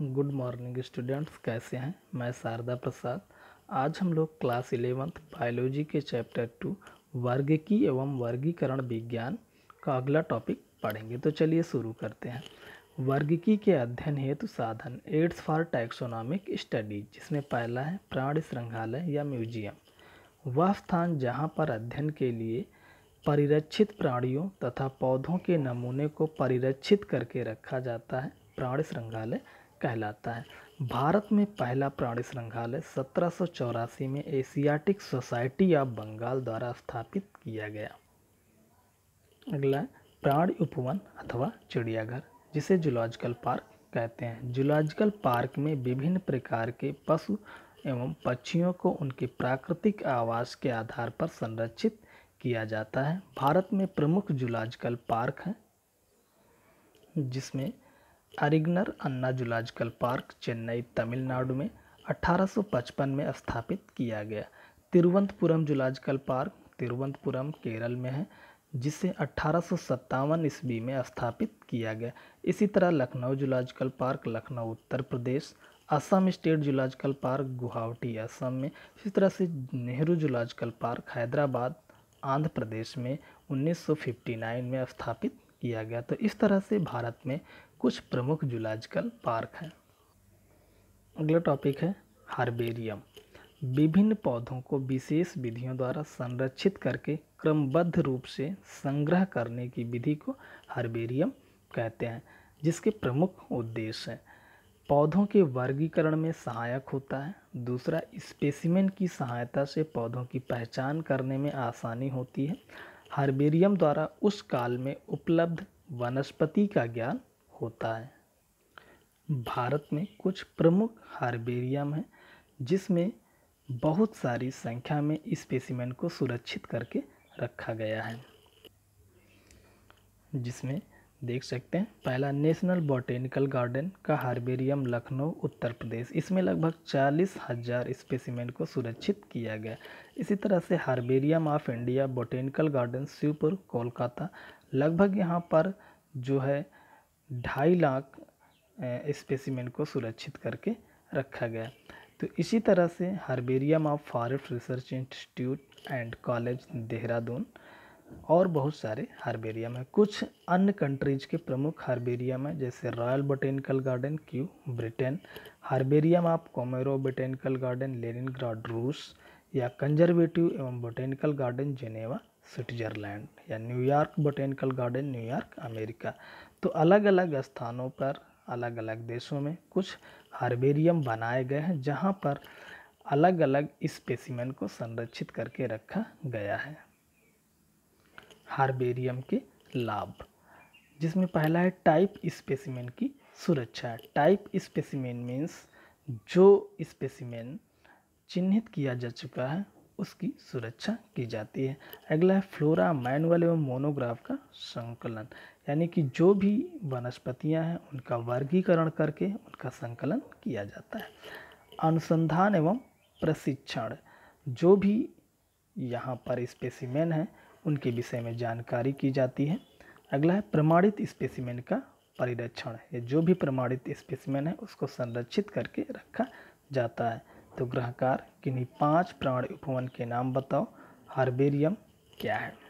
good morning students कैसे हैं मैं शारदा प्रसाद आज हम लोग क्लास इलेवेंथ बायोलॉजी के चैप्टर टू वर्गकी एवं वर्गीकरण विज्ञान का अगला टॉपिक पढ़ेंगे तो चलिए शुरू करते हैं वर्गकी के अध्ययन हेतु साधन एड्स फॉर टैक्सोनॉमिक स्टडीज जिसमें पहला है प्राण संग्रहालय या म्यूजियम वह स्थान जहाँ पर अध्ययन के लिए परिरक्षित प्राणियों तथा पौधों के नमूने को परिरक्षित करके रखा जाता है प्राण संग्रहालय कहलाता है भारत में पहला प्राणी संग्रहालय सत्रह में एशियाटिक सोसाइटी ऑफ बंगाल द्वारा स्थापित किया गया अगला प्राणी उपवन अथवा चिड़ियाघर जिसे जूलॉजिकल पार्क कहते हैं जूलॉजिकल पार्क में विभिन्न प्रकार के पशु एवं पक्षियों को उनके प्राकृतिक आवास के आधार पर संरक्षित किया जाता है भारत में प्रमुख जूलॉजिकल पार्क हैं जिसमें अरिगनर अन्ना जुलाजिकल पार्क चेन्नई तमिलनाडु में 1855 में स्थापित किया गया तिरुवंतपुरम जुलाजिकल पार्क तिरुवंतपुरम केरल में है जिसे अट्ठारह ईस्वी में स्थापित किया गया इसी तरह Lucknow zoological park Lucknow Uttar Pradesh Assam state zoological park Guwahati Assam में इसी तरह से नेहरू जुलाजिकल पार्क हैदराबाद आंध्र प्रदेश में 1959 में स्थापित किया गया तो इस तरह से भारत में कुछ प्रमुख जूलॉजिकल पार्क हैं अगला टॉपिक है हार्बेरियम विभिन्न पौधों को विशेष विधियों द्वारा संरक्षित करके क्रमबद्ध रूप से संग्रह करने की विधि को हार्बेरियम कहते हैं जिसके प्रमुख उद्देश्य हैं पौधों के वर्गीकरण में सहायक होता है दूसरा स्पेसिमेन की सहायता से पौधों की पहचान करने में आसानी होती है हर्बेरियम द्वारा उस काल में उपलब्ध वनस्पति का ज्ञान होता है भारत में कुछ प्रमुख हार्बेरियम हैं जिसमें बहुत सारी संख्या में स्पेसिमेंट को सुरक्षित करके रखा गया है जिसमें देख सकते हैं पहला नेशनल बॉटेनिकल गार्डन का हार्बेरियम लखनऊ उत्तर प्रदेश इसमें लगभग चालीस हज़ार स्पेसिमेंट को सुरक्षित किया गया इसी तरह से herbarium of India botanical garden Shibpur Kolkata लगभग यहाँ पर जो है ढाई लाख स्पेसिमेंट को सुरक्षित करके रखा गया तो इसी तरह से herbarium of forest research institute and college Dehradun और बहुत सारे हार्बेरियम है कुछ अन्य कंट्रीज के प्रमुख हार्बेरियम है जैसे royal botanical garden Kew Britain herbarium आप Komarov botanical garden Lenin Russia या कंजर्वेटिव एवं बोटेनिकल गार्डन जेनेवा स्विट्जरलैंड या New York botanical garden New York America तो अलग अलग स्थानों पर अलग अलग देशों में कुछ हार्बेरियम बनाए गए हैं जहाँ पर अलग अलग स्पेसिमेन को संरक्षित करके रखा गया है हार्बेरियम के लाभ जिसमें पहला है टाइप स्पेसिमेन की सुरक्षा टाइप स्पेसिमेन मीन्स जो स्पेसिमेन चिन्हित किया जा चुका है उसकी सुरक्षा की जाती है अगला है फ्लोरा मैनुअल एवं मोनोग्राफ का संकलन यानी कि जो भी वनस्पतियां हैं उनका वर्गीकरण करके उनका संकलन किया जाता है अनुसंधान एवं प्रशिक्षण जो भी यहाँ पर स्पेसिमेन है उनके विषय में जानकारी की जाती है अगला है प्रमाणित स्पेसिमेन का परिरक्षण ये जो भी प्रमाणित स्पेसिमेन है उसको संरक्षित करके रखा जाता है तो ग्रहकार किन्हीं पांच प्राण उपवन के नाम बताओ हार्बेरियम क्या है